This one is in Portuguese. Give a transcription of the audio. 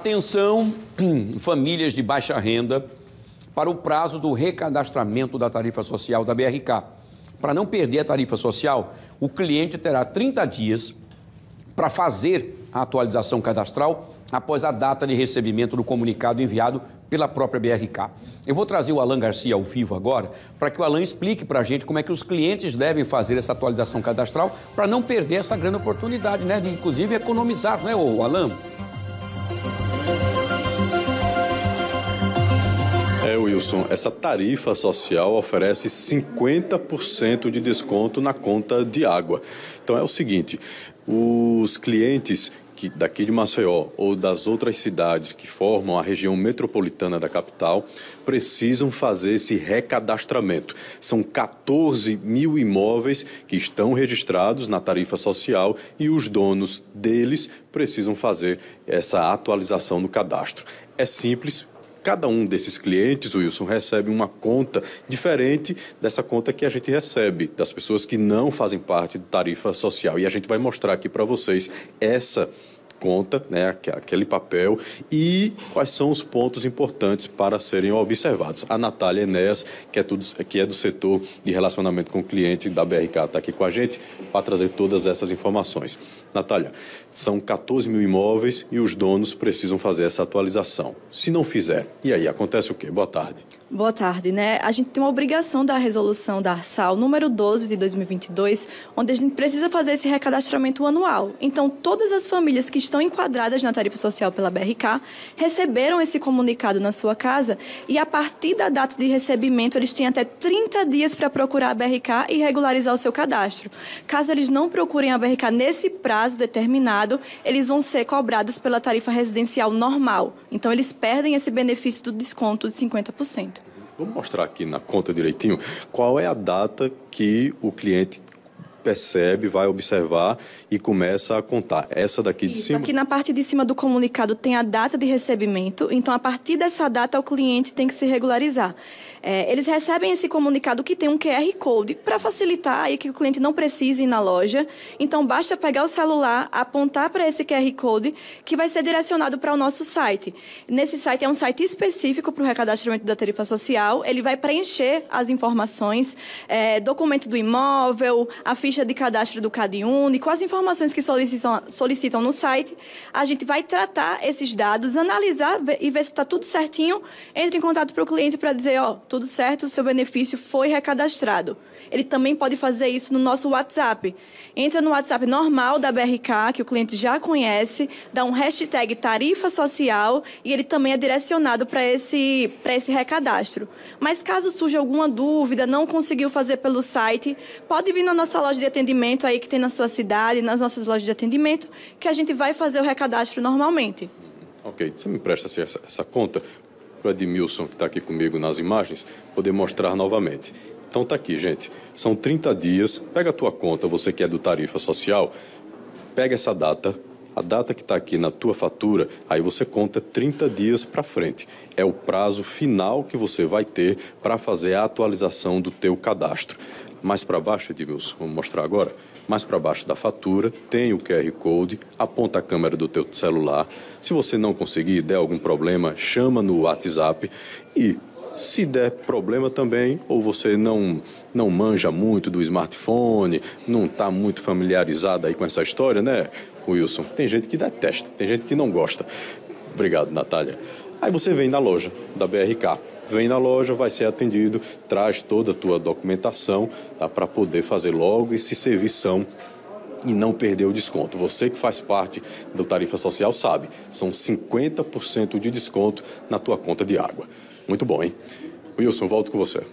Atenção, famílias de baixa renda, para o prazo do recadastramento da tarifa social da BRK. Para não perder a tarifa social, o cliente terá 30 dias para fazer a atualização cadastral após a data de recebimento do comunicado enviado pela própria BRK. Eu vou trazer o Alan Garcia ao vivo agora para que o Alan explique para a gente como é que os clientes devem fazer essa atualização cadastral para não perder essa grande oportunidade, né? De, inclusive, economizar, não é, Alan? É, Wilson, essa tarifa social oferece 50% de desconto na conta de água. Então é o seguinte, os clientes que daqui de Maceió ou das outras cidades que formam a região metropolitana da capital precisam fazer esse recadastramento. São 14 mil imóveis que estão registrados na tarifa social e os donos deles precisam fazer essa atualização no cadastro. É simples, Cada um desses clientes, Wilson, recebe uma conta diferente dessa conta que a gente recebe das pessoas que não fazem parte de tarifa social. E a gente vai mostrar aqui para vocês essa conta, né, aquele papel e quais são os pontos importantes para serem observados. A Natália Enéas, que é, tudo, que é do setor de relacionamento com o cliente da BRK, está aqui com a gente para trazer todas essas informações. Natália, são 14 mil imóveis e os donos precisam fazer essa atualização. Se não fizer, e aí acontece o quê? Boa tarde. Boa tarde, né? A gente tem uma obrigação da resolução da ARSAL número 12 de 2022, onde a gente precisa fazer esse recadastramento anual. Então, todas as famílias que estão enquadradas na tarifa social pela BRK receberam esse comunicado na sua casa e, a partir da data de recebimento, eles têm até 30 dias para procurar a BRK e regularizar o seu cadastro. Caso eles não procurem a BRK nesse prazo determinado, eles vão ser cobrados pela tarifa residencial normal. Então, eles perdem esse benefício do desconto de 50%. Vamos mostrar aqui na conta direitinho qual é a data que o cliente percebe, vai observar e começa a contar. Essa daqui de cima. Aqui na parte de cima do comunicado tem a data de recebimento, então a partir dessa data o cliente tem que se regularizar. É, eles recebem esse comunicado que tem um QR Code para facilitar aí que o cliente não precise ir na loja. Então, basta pegar o celular, apontar para esse QR Code que vai ser direcionado para o nosso site. Nesse site é um site específico para o recadastramento da tarifa social. Ele vai preencher as informações, é, documento do imóvel, a ficha de cadastro do Cade com as informações que solicitam, solicitam no site. A gente vai tratar esses dados, analisar e ver se está tudo certinho. Entre em contato para o cliente para dizer, ó, tudo certo, seu benefício foi recadastrado. Ele também pode fazer isso no nosso WhatsApp. Entra no WhatsApp normal da BRK, que o cliente já conhece, dá um hashtag tarifa social e ele também é direcionado para esse, esse recadastro. Mas caso surja alguma dúvida, não conseguiu fazer pelo site, pode vir na nossa loja de atendimento aí que tem na sua cidade, nas nossas lojas de atendimento, que a gente vai fazer o recadastro normalmente. Ok, você me presta assim, essa, essa conta? para o Edmilson, que está aqui comigo nas imagens, poder mostrar novamente. Então tá aqui, gente. São 30 dias. Pega a tua conta, você que é do Tarifa Social, pega essa data, a data que está aqui na tua fatura, aí você conta 30 dias para frente. É o prazo final que você vai ter para fazer a atualização do teu cadastro. Mais para baixo, Edmilson, vamos mostrar agora mais para baixo da fatura tem o QR Code, aponta a câmera do teu celular. Se você não conseguir, der algum problema, chama no WhatsApp e se der problema também, ou você não, não manja muito do smartphone, não está muito familiarizado aí com essa história, né, Wilson? Tem gente que detesta, tem gente que não gosta. Obrigado, Natália. Aí você vem na loja da BRK vem na loja, vai ser atendido, traz toda a tua documentação tá, para poder fazer logo esse serviço e não perder o desconto. Você que faz parte do Tarifa Social sabe, são 50% de desconto na tua conta de água. Muito bom, hein? Wilson, volto com você.